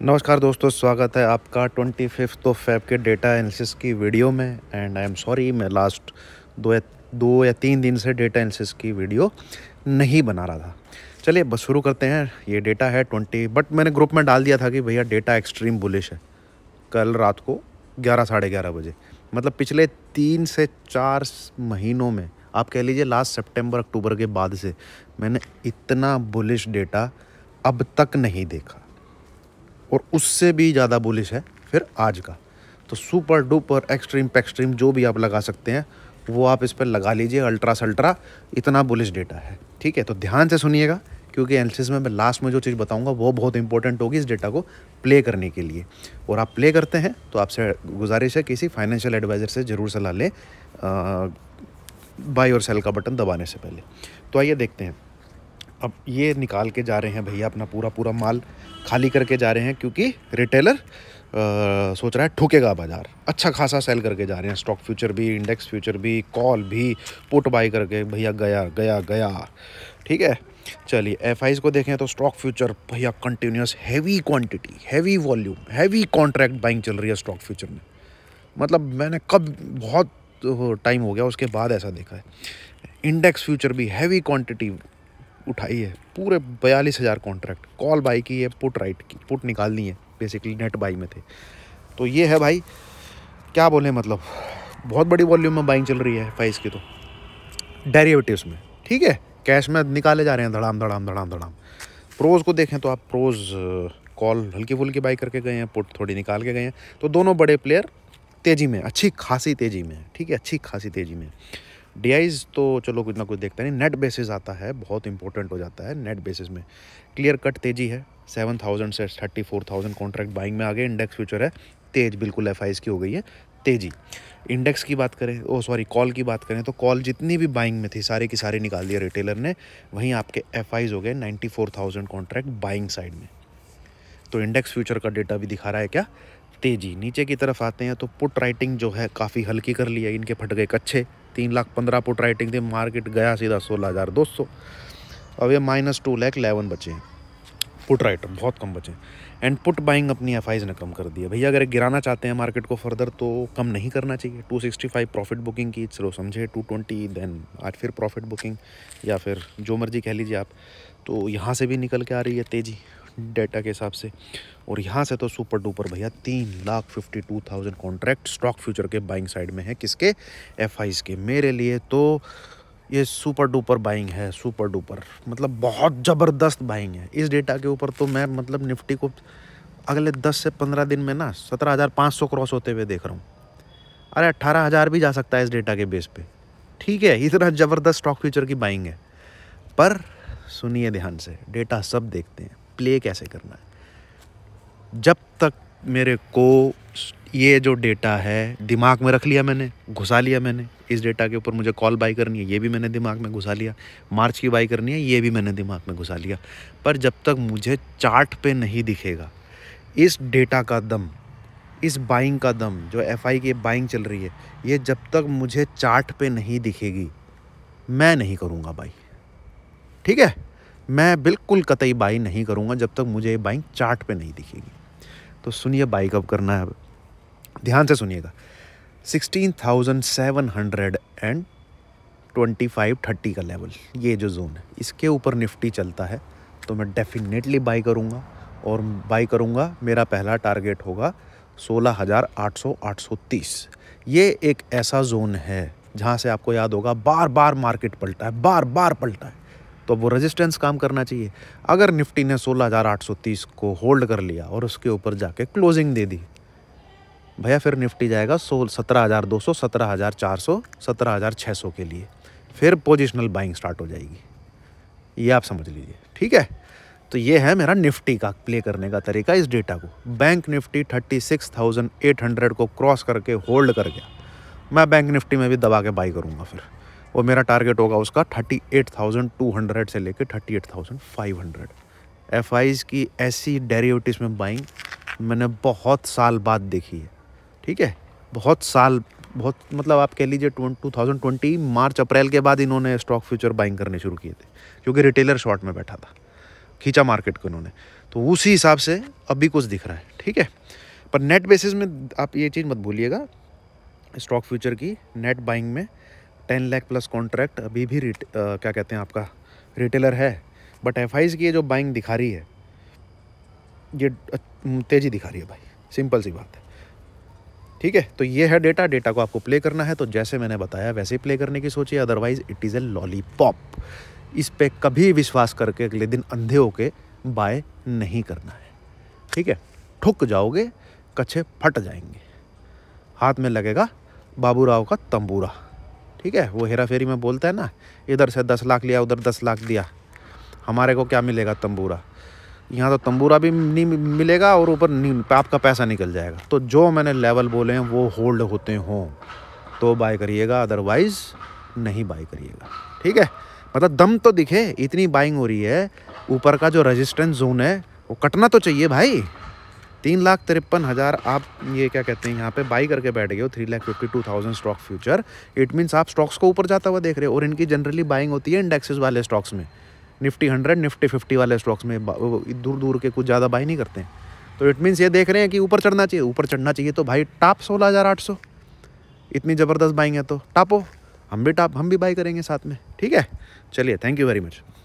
नमस्कार दोस्तों स्वागत है आपका ट्वेंटी फिफ्थ ऑफ फैब के डेटा एनालिसिस की वीडियो में एंड आई एम सॉरी मैं लास्ट दो या दो या तीन दिन से डेटा एनालिसिस की वीडियो नहीं बना रहा था चलिए बस शुरू करते हैं ये डेटा है ट्वेंटी बट मैंने ग्रुप में डाल दिया था कि भैया डेटा एक्सट्रीम बुलिश है कल रात को ग्यारह साढ़े ग्यारह बजे मतलब पिछले तीन से चार महीनों में आप कह लीजिए लास्ट सेप्टेम्बर अक्टूबर के बाद से मैंने इतना बुलिश डेटा अब तक नहीं देखा और उससे भी ज़्यादा बुलिश है फिर आज का तो सुपर डुपर एक्सट्रीम पैक्सट्रीम जो भी आप लगा सकते हैं वो आप इस पर लगा लीजिए अल्ट्रा सल्ट्रा इतना बुलिश डेटा है ठीक है तो ध्यान से सुनिएगा क्योंकि एनालिसिस में मैं लास्ट में जो चीज़ बताऊंगा वो बहुत इंपॉर्टेंट होगी इस डेटा को प्ले करने के लिए और आप प्ले करते हैं तो आपसे गुजारिश है किसी फाइनेंशियल एडवाइज़र से ज़रूर सलाह लें बाई और सेल का बटन दबाने से पहले तो आइए देखते हैं अब ये निकाल के जा रहे हैं भैया अपना पूरा पूरा माल खाली करके जा रहे हैं क्योंकि रिटेलर आ, सोच रहा है ठूकेगा बाज़ार अच्छा खासा सेल करके जा रहे हैं स्टॉक फ्यूचर भी इंडेक्स फ्यूचर भी कॉल भी पुट बाई करके भैया गया गया गया ठीक है चलिए एफ को देखें तो स्टॉक फ्यूचर भैया continuous heavy quantity heavy volume heavy contract buying चल रही है स्टॉक फ्यूचर में मतलब मैंने कब बहुत टाइम हो गया उसके बाद ऐसा देखा है इंडेक्स फ्यूचर भी हैवी क्वांटिटी उठाई है पूरे बयालीस हज़ार कॉन्ट्रैक्ट कॉल बाई की है पुट राइट की पुट निकालनी है बेसिकली नेट बाई में थे तो ये है भाई क्या बोले मतलब बहुत बड़ी वॉल्यूम में बाइंग चल रही है फाइज की तो डेरिवेटिव्स में ठीक है कैश में निकाले जा रहे हैं धड़ाम धड़ाम धड़ाम धड़ाम प्रोज़ को देखें तो आप प्रोज़ कॉल हल्की फुल्की बाई करके गए हैं पुट थोड़ी निकाल के गए हैं तो दोनों बड़े प्लेयर तेज़ी में अच्छी खासी तेज़ी में ठीक है अच्छी खासी तेज़ी में डी तो चलो कुछ ना कुछ देखते नहीं नेट बेसिस आता है बहुत इंपॉर्टेंट हो जाता है नेट बेसिस में क्लियर कट तेजी है सेवन थाउजेंड से thirty four thousand contract buying में आ गए इंडेक्स फ्यूचर है तेज बिल्कुल एफ की हो गई है तेजी इंडेक्स की बात करें ओ सॉरी कॉल की बात करें तो कॉल जितनी भी बाइंग में थी सारे की सारे निकाल दिया रिटेलर ने वहीं आपके एफ हो गए ninety four thousand contract buying side में तो इंडेक्स फ्यूचर का डेटा भी दिखा रहा है क्या तेज़ी नीचे की तरफ आते हैं तो पुट राइटिंग जो है काफ़ी हल्की कर ली है इनके फट गए कच्चे तीन लाख पंद्रह पुट राइटिंग थी मार्केट गया सीधा सोलह हज़ार दो सौ अब ये माइनस टू लैख इलेवन बचे हैं पुट राइटर बहुत कम बचे एंड पुट बाइंग अपनी एफ ने कम कर दिया भैया अगर गिराना चाहते हैं मार्केट को फर्दर तो कम नहीं करना चाहिए 265 प्रॉफिट बुकिंग की चलो समझे 220 देन आज फिर प्रॉफिट बुकिंग या फिर जो मर्जी कह लीजिए आप तो यहाँ से भी निकल के आ रही है तेज़ी डेटा के हिसाब से और यहाँ से तो सुपर डुपर भैया तीन lakh fifty two thousand contract stock future के बाइंग साइड में है किसके एफ के मेरे लिए तो ये सुपर डुपर बाइंग है सुपर डुपर मतलब बहुत ज़बरदस्त बाइंग है इस डेटा के ऊपर तो मैं मतलब निफ्टी को अगले दस से पंद्रह दिन में ना सत्रह हज़ार पाँच सौ क्रॉस होते हुए देख रहा हूँ अरे अट्ठारह हज़ार भी जा सकता है इस डेटा के बेस पे ठीक है इतना ज़बरदस्त स्टॉक फ्यूचर की बाइंग है पर सुनिए ध्यान से डेटा सब देखते हैं प्ले कैसे करना है जब तक मेरे को ये जो डेटा है दिमाग में रख लिया मैंने घुसा लिया मैंने इस डेटा के ऊपर मुझे कॉल बाई करनी है ये भी मैंने दिमाग में घुसा लिया मार्च की बाई करनी है ये भी मैंने दिमाग में घुसा लिया पर जब तक मुझे चार्ट पे नहीं दिखेगा इस डेटा का दम इस बाइंग का दम जो एफ आई की बाइंग चल रही है ये जब तक मुझे चार्ट पे नहीं दिखेगी मैं नहीं करूँगा बाई ठीक है मैं बिल्कुल कतई बाई नहीं करूँगा जब तक मुझे ये बाइक चार्ट पे नहीं दिखेगी तो सुनिए बाई कब करना है ध्यान से सुनिएगा sixteen thousand seven hundred and twenty five thirty का लेवल ये जो जोन है इसके ऊपर निफ्टी चलता है तो मैं डेफिनेटली बाई करूँगा और बाई करूँगा मेरा पहला टारगेट होगा सोलह हज़ार आठ सौ आठ सौ तीस ये एक ऐसा जोन है जहाँ से आपको याद होगा बार बार मार्केट पलटा है बार बार पलटा है तो अब वो रेजिस्टेंस काम करना चाहिए अगर निफ्टी ने 16,830 को होल्ड कर लिया और उसके ऊपर जाके क्लोजिंग दे दी भैया फिर निफ्टी जाएगा सो सत्रह हज़ार दो सौ सत्रह हज़ार चार सौ सत्रह हज़ार छः सौ के लिए फिर पोजिशनल बाइंग स्टार्ट हो जाएगी ये आप समझ लीजिए ठीक है तो ये है मेरा निफ्टी का प्ले करने का तरीका इस डेटा को bank Nifty thirty six thousand eight hundred को क्रॉस करके होल्ड कर गया मैं बैंक निफ्टी में भी दबा के बाई करूँगा फिर और मेरा टारगेट होगा उसका 38,200 से लेकर 38,500 थाउजेंड की ऐसी डेरिवेटिव्स में बाइंग मैंने बहुत साल बाद देखी है ठीक है बहुत साल बहुत मतलब आप कह लीजिए two thousand twenty March April के बाद इन्होंने स्टॉक फ्यूचर बाइंग करने शुरू किए थे क्योंकि रिटेलर शॉर्ट में बैठा था खींचा मार्केट को इन्होंने तो उसी हिसाब से अभी कुछ दिख रहा है ठीक है पर नेट बेसिस में आप ये चीज़ मत भूलिएगा स्टॉक फ्यूचर की नेट बाइंग में टेन लैख प्लस कॉन्ट्रैक्ट अभी भी रिट आ, क्या कहते हैं आपका रिटेलर है बट एफ की ये जो बाइंग दिखा रही है ये तेज़ी दिखा रही है भाई सिंपल सी बात है ठीक है तो ये है डेटा डेटा को आपको प्ले करना है तो जैसे मैंने बताया वैसे ही प्ले करने की सोचिए otherwise it is a lollipop इस पर कभी विश्वास करके अगले दिन अंधे होके बाय नहीं करना है ठीक है ठुक जाओगे कच्छे फट जाएंगे हाथ में लगेगा राव का तंबूरा ठीक है वो हेरा फेरी में बोलता है ना इधर से दस लाख लिया उधर दस लाख दिया हमारे को क्या मिलेगा तंबूरा यहाँ तो तंबूरा भी नहीं मिलेगा और ऊपर आपका पैसा निकल जाएगा तो जो मैंने लेवल बोले हैं वो होल्ड होते हों तो बाय करिएगा अदरवाइज़ नहीं बाई करिएगा ठीक है मतलब दम तो दिखे इतनी बाइंग हो रही है ऊपर का जो रेजिस्टेंस जोन है वो कटना तो चाहिए भाई तीन लाख तिरपन हज़ार आप ये क्या कहते हैं यहाँ पे बाई करके बैठ गए हो three lakh fifty two thousand stock future it means आप स्टॉक्स को ऊपर जाता हुआ देख रहे हो और इनकी जनरली बाइंग होती है इंडेक्सेस वाले स्टॉक्स में निफ्टी हंड्रेड निफ्टी फिफ्टी वाले स्टॉक्स में दूर दूर के कुछ ज़्यादा बाई नहीं करते हैं तो इट मीन्स ये देख रहे हैं कि ऊपर चढ़ना चाहिए ऊपर चढ़ना चाहिए तो भाई टॉप सोलह हज़ार आठ सौ इतनी ज़बरदस्त बाइंग है तो टापो हम भी टाप हम भी बाई करेंगे साथ में ठीक है चलिए थैंक यू वेरी मच